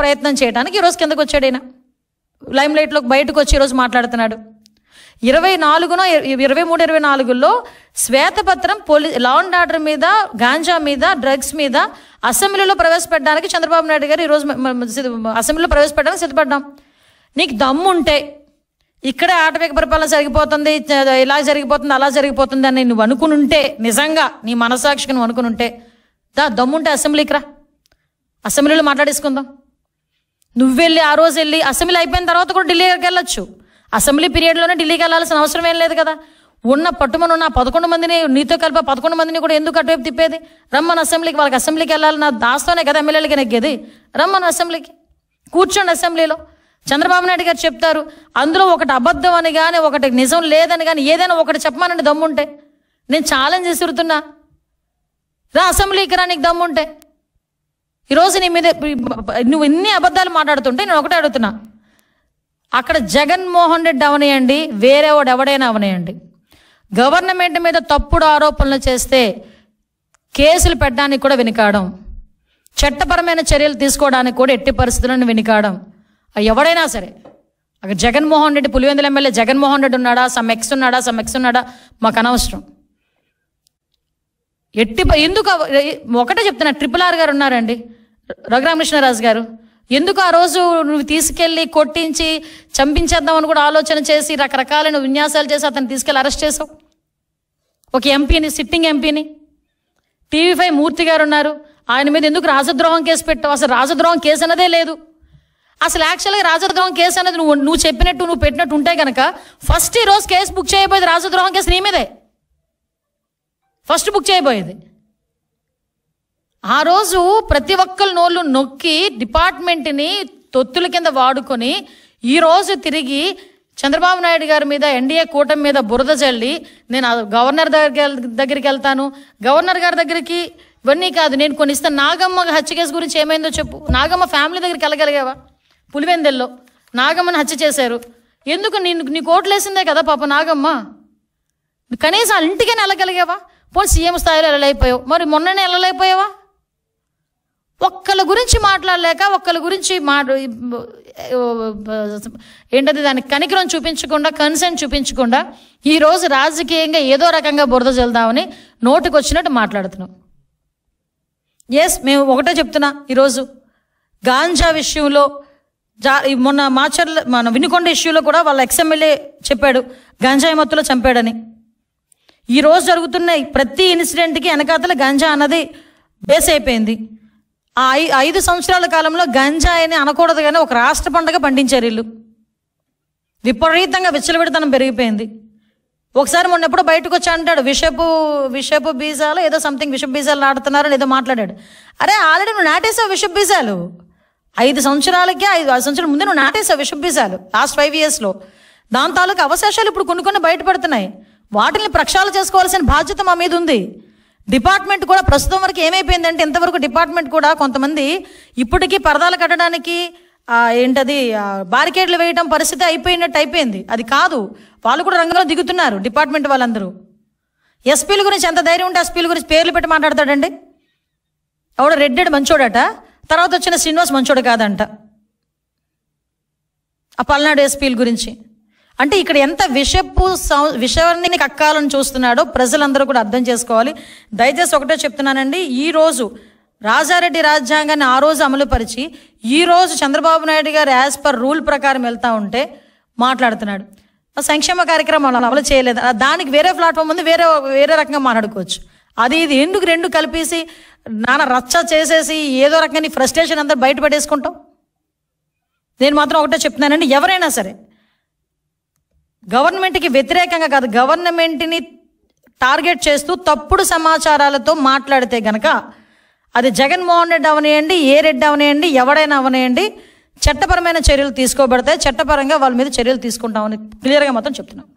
ప్రయత్నం చేయడానికి ఈరోజు కిందకు వచ్చాడు ఆయన లైమ్ లైట్లోకి బయటకు వచ్చి ఈరోజు మాట్లాడుతున్నాడు ఇరవై నాలుగునో ఇరవై మూడు ఇరవై నాలుగులో శ్వేతపత్రం పోలి లా అండ్ ఆర్డర్ మీద గాంజా మీద డ్రగ్స్ మీద అసెంబ్లీలో ప్రవేశపెట్టడానికి చంద్రబాబు నాయుడు గారు ఈరోజు అసెంబ్లీలో ప్రవేశపెట్టడానికి సిద్ధపడ్డాం నీకు దమ్ము ఉంటే ఇక్కడే ఆటవిక పరిపాలన జరిగిపోతుంది ఇలా జరిగిపోతుంది అలా జరిగిపోతుంది అని నువ్వు అనుకుని ఉంటే నిజంగా నీ మనసాక్షికి నువ్వు అనుకుని ఉంటే దా దమ్ముంటే అసెంబ్లీకి రా అసెంబ్లీలో మాట్లాడేసుకుందాం నువ్వు వెళ్ళి ఆ రోజు వెళ్ళి అసెంబ్లీ అయిపోయిన తర్వాత కూడా ఢిల్లీకి వెళ్ళొచ్చు అసెంబ్లీ పీరియడ్లోనే ఢిల్లీకి వెళ్ళాల్సిన అవసరం ఏం లేదు కదా ఉన్న పట్టుమని ఉన్న పదకొండు మందిని నీతో కలిపి పదకొండు మందిని కూడా ఎందుకు అటువైపు తిప్పేది రమ్మని అసెంబ్లీకి వాళ్ళకి అసెంబ్లీకి వెళ్ళాలి నా దాస్తోనే కదా ఎమ్మెల్యేలకి నెగ్గేది రమ్మని అసెంబ్లీకి కూర్చోండి అసెంబ్లీలో చంద్రబాబు నాయుడు గారు చెప్తారు అందులో ఒకటి అబద్ధం అని కానీ ఒకటి నిజం లేదని కానీ ఏదైనా ఒకటి చెప్పమానండి దమ్ముంటే నేను ఛాలెంజ్ చేసి రా అసెంబ్లీకి రా నీకు దమ్ముంటే ఈరోజు నీ మీద నువ్వు ఎన్ని అబద్ధాలు మాట్లాడుతుంటే నేను ఒకటే అడుగుతున్నా అక్కడ జగన్మోహన్ రెడ్డి అవనేయండి వేరే వాడు ఎవడైనా అవనేయండి గవర్నమెంట్ మీద తప్పుడు ఆరోపణలు చేస్తే కేసులు పెట్టడానికి కూడా వెనుకాడం చట్టపరమైన చర్యలు తీసుకోవడానికి కూడా ఎట్టి పరిస్థితులను వెనుకాడం ఎవడైనా సరే అక్కడ జగన్మోహన్ రెడ్డి పులివెందుల ఎమ్మెల్యే జగన్మోహన్ రెడ్డి ఉన్నాడా సమ్ ఎక్స్ ఉన్నాడా సమ్ ఎక్స్ ఉన్నాడా మాకు అనవసరం ఎట్టి ఎందుకు ఒకటే చెప్తున్నా ట్రిపుల్ ఆర్ గారు ఉన్నారండి రఘురామకృష్ణరాజు గారు ఎందుకు ఆ రోజు నువ్వు తీసుకెళ్ళి కొట్టించి చంపించేద్దామని కూడా ఆలోచన చేసి రకరకాలైన విన్యాసాలు చేసి అతను తీసుకెళ్ళి అరెస్ట్ చేసావు ఒక ఎంపీని సిట్టింగ్ ఎంపీని టీవీ ఫైవ్ మూర్తి గారు ఉన్నారు ఆయన మీద ఎందుకు రాజద్రోహం కేసు పెట్టావు అసలు రాజద్రోహం కేసు అన్నదే లేదు అసలు యాక్చువల్గా రాజద్రోహం కేసు అన్నది నువ్వు నువ్వు చెప్పినట్టు నువ్వు పెట్టినట్టు ఉంటే కనుక ఫస్ట్ ఈ రోజు కేసు బుక్ చేయబోయేది రాజద్రోహం కేసు నీ మీదే ఫస్ట్ బుక్ చేయబోయేది ఆ రోజు ప్రతి ఒక్కరి నోళ్ళు నొక్కి డిపార్ట్మెంట్ని తొత్తుల కింద వాడుకొని ఈరోజు తిరిగి చంద్రబాబు నాయుడు గారి మీద ఎన్డీఏ కూటమి మీద బురద చల్లి నేను గవర్నర్ దగ్గర దగ్గరికి వెళ్తాను గవర్నర్ గారి దగ్గరికి ఇవన్నీ కాదు నేను కొన్ని ఇస్తాను నాగమ్మ హత్య కేసు గురించి ఏమైందో చెప్పు నాగమ్మ ఫ్యామిలీ దగ్గరికి వెళ్ళగలిగావా పులివెందెల్లో నాగమ్మని హత్య చేశారు ఎందుకు నేను నీ వేసిందే కదా పాప నాగమ్మ కనీసం ఇంటికైనా వెళ్ళగలిగావా పోనీ సీఎం స్థాయిలో వెళ్ళలేకపోయావు మరి మొన్ననే వెళ్ళలేకపోయావా ఒక్కళ్ళ గురించి మాట్లాడలేక ఒక్కళ్ళ గురించి మా ఏంటది దానికి కనికరం చూపించకుండా కన్సెంట్ చూపించకుండా ఈరోజు రాజకీయంగా ఏదో రకంగా బురద చెల్దామని నోటుకు వచ్చినట్టు మాట్లాడుతున్నాం ఎస్ మేము ఒకటే చెప్తున్నా ఈరోజు గాంజా విషయంలో జా మొన్న మాచర్ల మన వినుకొండ ఇష్యూలో కూడా వాళ్ళ ఎక్స్ఎమ్మెల్యే చెప్పాడు గంజాయి మత్తులో చంపాడని ఈరోజు జరుగుతున్నాయి ప్రతి ఇన్సిడెంట్కి వెనకాతల గంజా అన్నది బేస్ అయిపోయింది ఆ ఐ ఐదు సంవత్సరాల కాలంలో గంజా అని అనకూడదు కానీ ఒక రాష్ట్ర పండుగ పండించారు వీళ్ళు విపరీతంగా విచ్చలవిడతనం పెరిగిపోయింది ఒకసారి మొన్న ఎప్పుడు బయటకు వచ్చి అంటాడు విషపు విషపు బీజాలు ఏదో సంథింగ్ విషపు బీజాలు నాటుతున్నారని ఏదో మాట్లాడాడు అరే ఆల్రెడీ నువ్వు నాటేసావు విషపు బీజాలు ఐదు సంవత్సరాలకే ఐదు ఐదు సంవత్సరాల ముందే నువ్వు నాటేసావు విషపు బీజాలు లాస్ట్ ఫైవ్ ఇయర్స్లో దాని తాలూకు అవశేషాలు ఇప్పుడు కొన్ని కొన్ని బయటపడుతున్నాయి వాటిని ప్రక్షాళన చేసుకోవాల్సిన బాధ్యత మా మీద ఉంది డిపార్ట్మెంట్ కూడా ప్రస్తుతం వరకు ఏమైపోయిందంటే ఇంతవరకు డిపార్ట్మెంట్ కూడా కొంతమంది ఇప్పటికీ పరదాలు కట్టడానికి ఏంటది బారికేడ్లు వేయటం పరిస్థితి అయిపోయినట్టు అయిపోయింది అది కాదు వాళ్ళు కూడా రంగంలో దిగుతున్నారు డిపార్ట్మెంట్ వాళ్ళందరూ ఎస్పీల గురించి ఎంత ధైర్యం ఉంటే ఎస్పీల గురించి పేర్లు పెట్టి మాట్లాడతాడండి ఆవిడ రెడ్డెడ్ మంచోడట తర్వాత వచ్చిన శ్రీనివాస్ మంచోడు కాదంట ఆ పల్నాడు ఎస్పీల గురించి అంటే ఇక్కడ ఎంత విషపు విషవర్ణిని కక్కాలని చూస్తున్నాడో ప్రజలందరూ కూడా అర్థం చేసుకోవాలి దయచేసి ఒకటే చెప్తున్నానండి ఈ రోజు రాజారెడ్డి రాజ్యాంగాన్ని ఆ రోజు అమలుపరిచి రోజు చంద్రబాబు నాయుడు గారు యాజ్ పర్ రూల్ ప్రకారం వెళ్తూ ఉంటే మాట్లాడుతున్నాడు సంక్షేమ కార్యక్రమాలు అమలు చేయలేదు దానికి వేరే ప్లాట్ఫామ్ ఉంది వేరే వేరే రకంగా మాట్లాడుకోవచ్చు అది ఇది ఎందుకు రెండు కలిపేసి నాన్న రచ్చ చేసేసి ఏదో రకంగా నీ ఫ్రస్ట్రేషన్ అంతా బయటపడేసుకుంటాం నేను మాత్రం ఒకటే చెప్తున్నానండి ఎవరైనా సరే గవర్నమెంట్కి వ్యతిరేకంగా కాదు గవర్నమెంట్ని టార్గెట్ చేస్తూ తప్పుడు సమాచారాలతో మాట్లాడితే గనక అది జగన్మోహన్ రెడ్డి అవనియండి ఏ రెడ్డి అవనేయండి ఎవడైనా అవనేయండి చట్టపరమైన చర్యలు తీసుకోబడతాయి చట్టపరంగా వాళ్ళ మీద చర్యలు తీసుకుంటామని క్లియర్గా మాత్రం చెప్తున్నాం